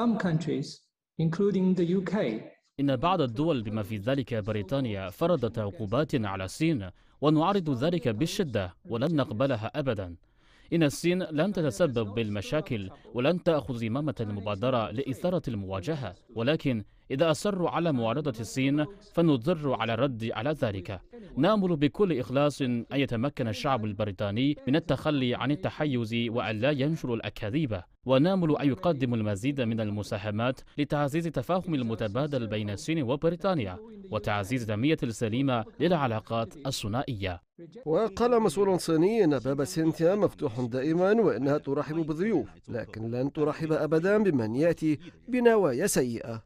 Some countries, including the UK, إن بعض الدول بما في ذلك بريطانيا فرضت عقوبات على الصين ونعارض ذلك بالشدة ولن نقبلها أبدا إن الصين لن تتسبب بالمشاكل ولن تأخذ زمامة المبادرة لإثارة المواجهة ولكن إذا أصروا على معارضة الصين فنضر على الرد على ذلك نأمل بكل إخلاص أن يتمكن الشعب البريطاني من التخلي عن التحيز وأن لا ينشر الأكاذيب ونامل أن يقدم المزيد من المساهمات لتعزيز التفاهم المتبادل بين الصين وبريطانيا وتعزيز دمية السليمة للعلاقات الثنائية وقال مسؤول صيني أن باب سينتيا مفتوح دائما وأنها ترحب بالضيوف لكن لن ترحب أبدا بمن يأتي بنوايا سيئة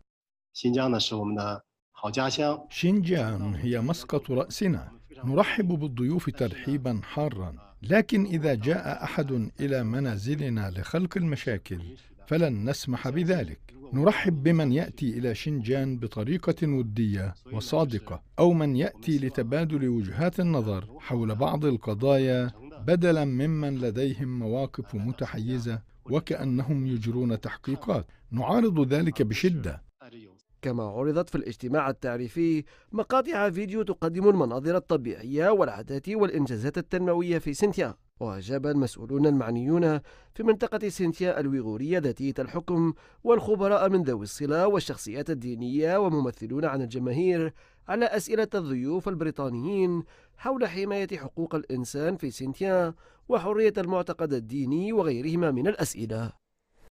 شينجيان هي مسقط رأسنا نرحب بالضيوف ترحيبا حارا لكن إذا جاء أحد إلى منازلنا لخلق المشاكل فلن نسمح بذلك نرحب بمن ياتي الى شنجان بطريقه وديه وصادقه او من ياتي لتبادل وجهات النظر حول بعض القضايا بدلا ممن لديهم مواقف متحيزه وكانهم يجرون تحقيقات نعارض ذلك بشده كما عرضت في الاجتماع التعريفي مقاطع فيديو تقدم المناظر الطبيعية والعادات والإنجازات التنموية في سنتيا وأجاب المسؤولون المعنيون في منطقة سنتيا الويغورية ذاتية الحكم والخبراء من ذوي الصلة والشخصيات الدينية وممثلون عن الجماهير على أسئلة الضيوف البريطانيين حول حماية حقوق الإنسان في سنتيا وحرية المعتقد الديني وغيرهما من الأسئلة